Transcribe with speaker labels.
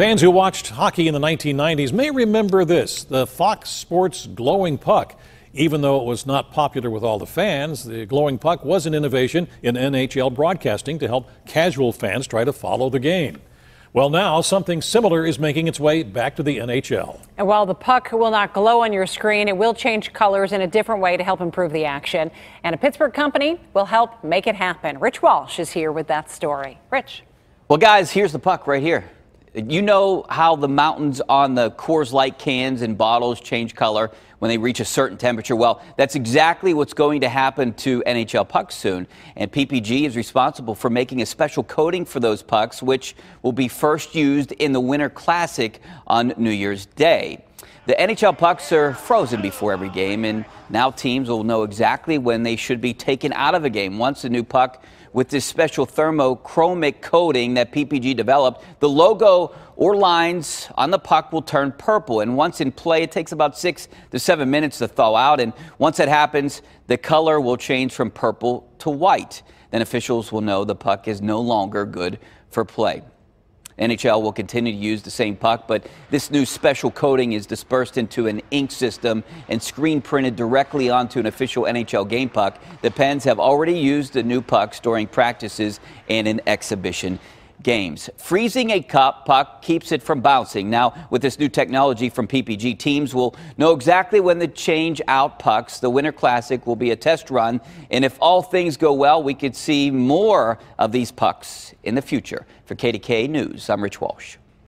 Speaker 1: Fans who watched hockey in the 1990s may remember this the Fox Sports glowing puck. Even though it was not popular with all the fans, the glowing puck was an innovation in NHL broadcasting to help casual fans try to follow the game. Well, now something similar is making its way back to the NHL.
Speaker 2: And while the puck will not glow on your screen, it will change colors in a different way to help improve the action. And a Pittsburgh company will help make it happen. Rich Walsh is here with that story. Rich.
Speaker 3: Well, guys, here's the puck right here. You know how the mountains on the Coors Light cans and bottles change color when they reach a certain temperature? Well, that's exactly what's going to happen to NHL pucks soon. And PPG is responsible for making a special coating for those pucks, which will be first used in the Winter Classic on New Year's Day. The NHL pucks are frozen before every game, and now teams will know exactly when they should be taken out of a game. Once a new puck with this special thermochromic coating that PPG developed, the logo or lines on the puck will turn purple. And once in play, it takes about six to seven minutes to thaw out. And once that happens, the color will change from purple to white. Then officials will know the puck is no longer good for play. NHL will continue to use the same puck, but this new special coating is dispersed into an ink system and screen printed directly onto an official NHL game puck. The Pens have already used the new pucks during practices and an exhibition games. Freezing a cup puck keeps it from bouncing. Now, with this new technology from PPG, teams will know exactly when to change out pucks. The Winter Classic will be a test run, and if all things go well, we could see more of these pucks in the future. For KDK News, I'm Rich Walsh.